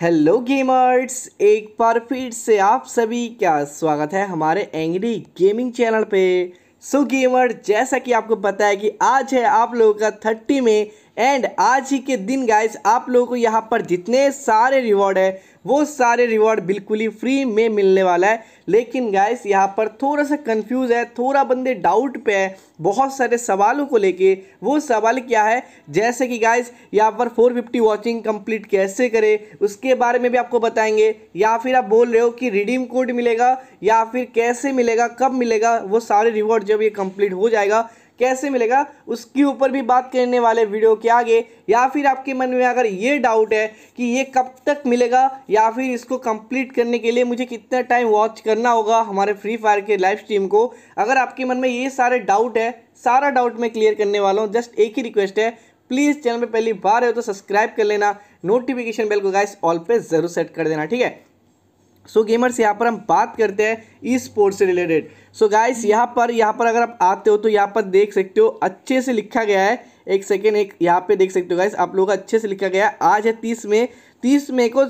Hello gamers एक बार फिर से आप सभी का स्वागत है हमारे एंग्री गेमिंग चैनल पे सो so, गेमर जैसा कि आपको पता है कि आज है आप लोगों का थर्टी में एंड आज ही के दिन गाइस आप लोगों को यहाँ पर जितने सारे रिवॉर्ड है वो सारे रिवॉर्ड बिल्कुल ही फ्री में मिलने वाला है लेकिन गाइस यहाँ पर थोड़ा सा कंफ्यूज है थोड़ा बंदे डाउट पे है बहुत सारे सवालों को लेके वो सवाल क्या है जैसे कि गाइस यहाँ पर 450 वॉचिंग कम्प्लीट कैसे करें उसके बारे में भी आपको बताएंगे या फिर आप बोल रहे हो कि रिडीम कोड मिलेगा या फिर कैसे मिलेगा कब मिलेगा वो सारे रिवॉर्ड जब ये कम्प्लीट हो जाएगा कैसे मिलेगा उसके ऊपर भी बात करने वाले वीडियो के आगे या फिर आपके मन में अगर ये डाउट है कि ये कब तक मिलेगा या फिर इसको कंप्लीट करने के लिए मुझे कितना टाइम वॉच करना होगा हमारे फ्री फायर के लाइव स्ट्रीम को अगर आपके मन में ये सारे डाउट है सारा डाउट मैं क्लियर करने वाला हूँ जस्ट एक ही रिक्वेस्ट है प्लीज़ चैनल पर पहली बार है तो सब्सक्राइब कर लेना नोटिफिकेशन बेल को गाइस ऑल पे ज़रूर सेट कर देना ठीक है सो so, गेमर्स यहाँ पर हम बात करते हैं ई स्पोर्ट्स से रिलेटेड सो गाइस यहाँ पर यहाँ पर अगर आप आते हो तो यहाँ पर देख सकते हो अच्छे से लिखा गया है एक सेकेंड एक यहाँ पे देख सकते हो गाइस आप लोगों का अच्छे से लिखा गया है आज है तीस में तीस मई को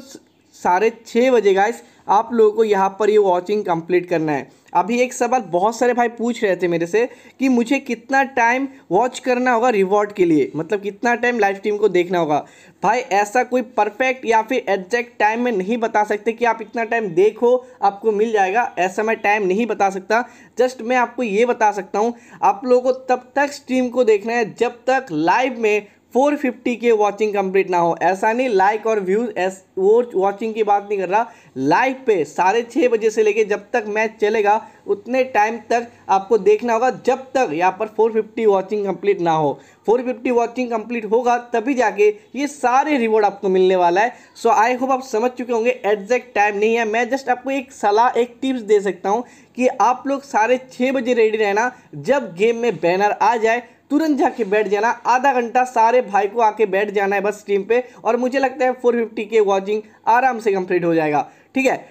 साढ़े छः बजे गाइस आप लोगों को यहाँ पर ये वॉचिंग कंप्लीट करना है अभी एक सवाल बहुत सारे भाई पूछ रहे थे मेरे से कि मुझे कितना टाइम वॉच करना होगा रिवॉर्ड के लिए मतलब कितना टाइम लाइव टीम को देखना होगा भाई ऐसा कोई परफेक्ट या फिर एग्जैक्ट टाइम में नहीं बता सकते कि आप इतना टाइम देखो आपको मिल जाएगा ऐसा मैं टाइम नहीं बता सकता जस्ट मैं आपको ये बता सकता हूँ आप लोगों को तब तक स्ट्रीम को देखना है जब तक लाइव में 450 के वॉचिंग कंप्लीट ना हो ऐसा नहीं लाइक और व्यूज वो वॉचिंग की बात नहीं कर रहा लाइव पे साढ़े छः बजे से लेके जब तक मैच चलेगा उतने टाइम तक आपको देखना होगा जब तक यहाँ पर 450 वॉचिंग कम्प्लीट ना हो 450 वॉचिंग कम्प्लीट होगा तभी जाके ये सारे रिवॉर्ड आपको मिलने वाला है सो आई होप आप समझ चुके होंगे एग्जैक्ट टाइम नहीं है मैं जस्ट आपको एक सलाह एक टिप्स दे सकता हूँ कि आप लोग साढ़े छः बजे रेडी रहना जब गेम में बैनर आ जाए तुरंत जाके बैठ जाना आधा घंटा सारे भाई को आके बैठ जाना है बस स्ट्रीम पे और मुझे लगता है फोर फिफ्टी के वॉचिंग आराम से कंप्लीट हो जाएगा ठीक है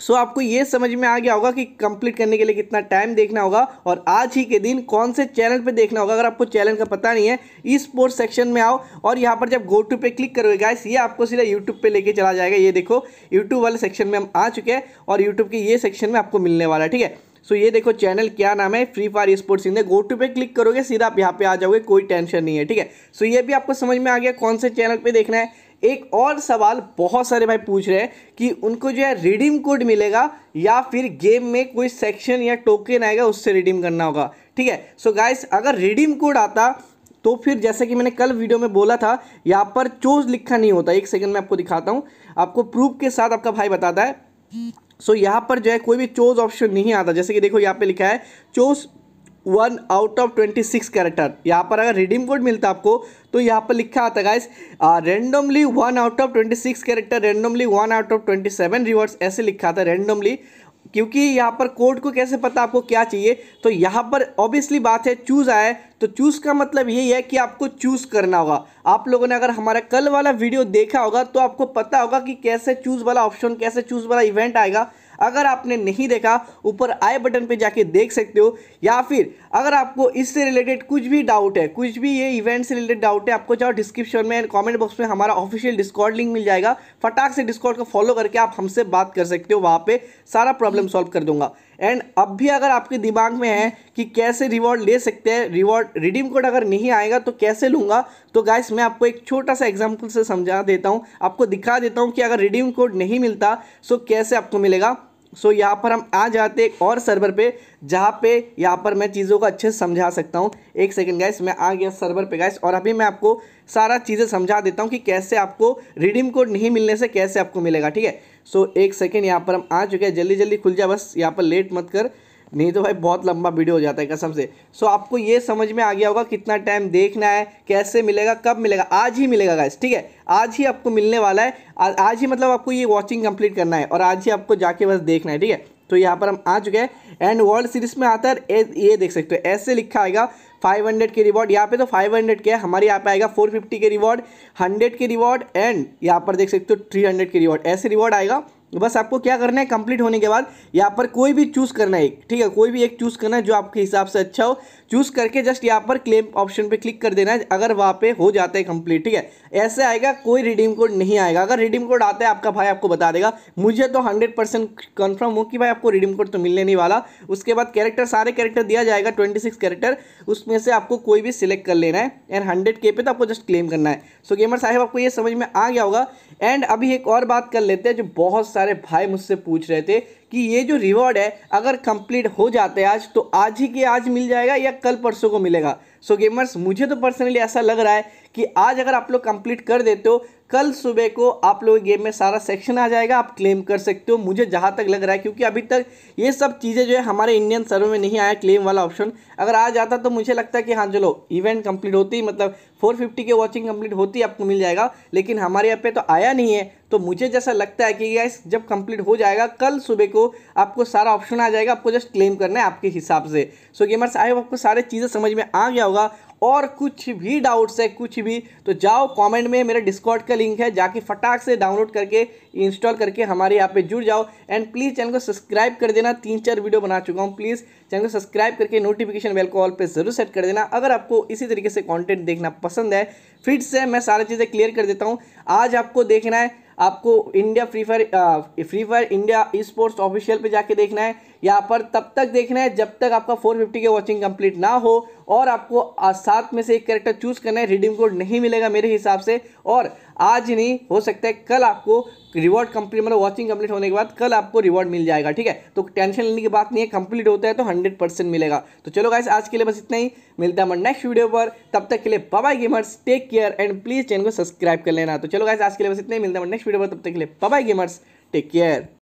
सो so, आपको ये समझ में आ गया होगा कि कंप्लीट करने के लिए कितना टाइम देखना होगा और आज ही के दिन कौन से चैनल पे देखना होगा अगर आपको चैनल का पता नहीं है ई स्पोर्ट्स सेक्शन में आओ और यहाँ पर जब गो टू पे क्लिक करोगे गाइस ये आपको सीधा यूट्यूब पे लेके चला जाएगा ये देखो यूट्यूब वाले सेक्शन में हम आ चुके हैं और यूट्यूब के ये सेक्शन में आपको मिलने वाला है ठीक है सो ये देखो चैनल क्या नाम है Free Fire sports India go to पे क्लिक करोगे सीधा आप यहाँ पे आ जाओगे कोई टेंशन नहीं है ठीक है सो ये भी आपको समझ में आ गया कौन से चैनल पे देखना है एक और सवाल बहुत सारे भाई पूछ रहे हैं कि उनको जो है रिडीम कोड मिलेगा या फिर गेम में कोई सेक्शन या टोकन आएगा उससे रिडीम करना होगा ठीक है सो गाइस अगर रिडीम कोड आता तो फिर जैसे कि मैंने कल वीडियो में बोला था यहाँ पर चोज लिखा नहीं होता एक सेकंड में आपको दिखाता हूँ आपको प्रूफ के साथ आपका भाई बताता है सो so, यहाँ पर जो है कोई भी चोज ऑप्शन नहीं आता जैसे कि देखो यहाँ पे लिखा है choose one out of twenty six character यहाँ पर अगर रिडीम कोड मिलता आपको तो यहाँ पर लिखा आता है guys randomly one out of twenty six character randomly one out of twenty seven reverse ऐसे लिखा था रेंडमली क्योंकि यहाँ पर कोड को कैसे पता आपको क्या चाहिए तो यहाँ पर ऑब्वियसली बात है चूज़ आया है तो चूज़ का मतलब यही है कि आपको चूज़ करना होगा आप लोगों ने अगर हमारा कल वाला वीडियो देखा होगा तो आपको पता होगा कि कैसे चूज़ वाला ऑप्शन कैसे चूज़ वाला इवेंट आएगा अगर आपने नहीं देखा ऊपर आई बटन पे जाके देख सकते हो या फिर अगर आपको इससे रिलेटेड कुछ भी डाउट है कुछ भी ये इवेंट से रिलेटेड डाउट है आपको चाहो डिस्क्रिप्शन में एंड कॉमेंट बॉक्स में हमारा ऑफिशियल डिस्कॉर्ड लिंक मिल जाएगा फटाक से डिस्कॉर्ड को फॉलो करके आप हमसे बात कर सकते हो वहाँ पर सारा प्रॉब्लम हम्म। सॉल्व कर दूंगा एंड अब भी अगर आपके दिमाग में है कि कैसे रिवॉर्ड ले सकते हैं रिवॉर्ड रिडीम कोड अगर नहीं आएगा तो कैसे लूँगा तो गाइस मैं आपको एक छोटा सा एग्जाम्पल से समझा देता हूँ आपको दिखा देता हूँ कि अगर रिडीम कोड नहीं मिलता सो कैसे आपको मिलेगा सो so, यहाँ पर हम आ जाते एक और सर्वर पे जहाँ पे यहाँ पर मैं चीज़ों को अच्छे से समझा सकता हूँ एक सेकंड गैस मैं आ गया सर्वर पे गैस और अभी मैं आपको सारा चीज़ें समझा देता हूँ कि कैसे आपको रिडीम कोड नहीं मिलने से कैसे आपको मिलेगा ठीक है सो so, एक सेकेंड यहाँ पर हम आ चुके हैं जल्दी जल्दी खुल जाए बस यहाँ पर लेट मत कर नहीं तो भाई बहुत लंबा वीडियो हो जाता है कसम से सो आपको ये समझ में आ गया होगा कितना टाइम देखना है कैसे मिलेगा कब मिलेगा आज ही मिलेगा गाइस ठीक है आज ही आपको मिलने वाला है आज ही मतलब आपको ये वॉचिंग कंप्लीट करना है और आज ही आपको जाके बस देखना है ठीक है तो यहाँ पर हम आ चुके हैं एंड वर्ल्ड सीरीज में आता है ये देख सकते हो ऐसे लिखा आएगा 500 के रिवॉर्ड यहाँ पे तो 500 के है हमारे यहाँ पे आएगा 450 के रिवॉर्ड 100 के रिवॉर्ड एंड यहाँ पर देख सकते हो 300 के रिवॉर्ड ऐसे रिवॉर्ड आएगा बस आपको क्या करना है कंप्लीट होने के बाद यहाँ पर कोई भी चूज़ करना है एक ठीक है कोई भी एक चूज़ करना है जो आपके हिसाब से अच्छा हो चूज़ करके जस्ट यहाँ पर क्लेम ऑप्शन पे क्लिक कर देना है अगर वहाँ पे हो जाता है कंप्लीट ठीक है ऐसे आएगा कोई रिडीम कोड नहीं आएगा अगर रिडीम कोड आता है आपका भाई आपको बता देगा मुझे तो हंड्रेड परसेंट कन्फर्म हो कि भाई आपको रिडीम कोड तो मिलने नहीं वाला उसके बाद कैरेक्टर सारे कैरेक्टर दिया जाएगा ट्वेंटी सिक्स कैरेक्टर उसमें से आपको कोई भी सिलेक्ट कर लेना है एंड हंड्रेड के पे तो आपको जस्ट क्लेम करना है सो गेमर साहब आपको ये समझ में आ गया होगा एंड अभी एक और बात कर लेते हैं जो बहुत सारे भाई मुझसे पूछ रहे थे कि ये जो रिवॉर्ड है अगर कंप्लीट हो जाते आज तो आज ही के आज मिल जाएगा या कल परसों को मिलेगा सो so, गेमर्स मुझे तो पर्सनली ऐसा लग रहा है कि आज अगर आप लोग कंप्लीट कर देते हो कल सुबह को आप लोगों के गेम में सारा सेक्शन आ जाएगा आप क्लेम कर सकते हो मुझे जहाँ तक लग रहा है क्योंकि अभी तक ये सब चीज़ें जो है हमारे इंडियन सर्वे में नहीं आया क्लेम वाला ऑप्शन अगर आ जाता तो मुझे लगता है कि हाँ चलो इवेंट कंप्लीट होती मतलब 450 के वॉचिंग कंप्लीट होती आपको मिल जाएगा लेकिन हमारे यहाँ पे तो आया नहीं है तो मुझे जैसा लगता है कि गैस जब कंप्लीट हो जाएगा कल सुबह को आपको सारा ऑप्शन आ जाएगा आपको जस्ट क्लेम करना है आपके हिसाब से सो गेमर्स आए आपको सारी चीज़ें समझ में आ गया होगा और कुछ भी डाउट्स है कुछ भी तो जाओ कमेंट में मेरे डिस्कॉर्ड का लिंक है जाके फटाक से डाउनलोड करके इंस्टॉल करके हमारे यहाँ पे जुड़ जाओ एंड प्लीज़ चैनल को सब्सक्राइब कर देना तीन चार वीडियो बना चुका हूँ प्लीज़ चैनल को सब्सक्राइब करके नोटिफिकेशन बेल को ऑल पर जरूर सेट कर देना अगर आपको इसी तरीके से कॉन्टेंट देखना पसंद है फिर से मैं सारी चीज़ें क्लियर कर देता हूँ आज आपको देखना है आपको India Free Fire Free Fire India esports official पे जाके देखना है यहाँ पर तब तक देखना है जब तक आपका 450 के वॉचिंग कंप्लीट ना हो और आपको सात में से एक करेक्टर चूज करना है रिडीम कोड नहीं मिलेगा मेरे हिसाब से और आज नहीं हो सकता है कल आपको रिवॉर्ड कंप्लीट मतलब वॉचिंग कंप्लीट होने के बाद कल आपको रिवॉर्ड मिल जाएगा ठीक है तो टेंशन लेने की बात नहीं है कंप्लीट होता है तो हंड्रेड परसेंट मिलेगा तो चलो गाइस आज के लिए बस इतना ही मिलता है मैं नेक्स्ट वीडियो पर तब तक के लिए bye gamers take care and please channel को सब्सक्राइब कर लेना तो चलो गाइस आज के लिए बस इतना ही मिलता है नेक्स्ट वीडियो पर तब तक के लिए बाय गेमर्स टेक केयर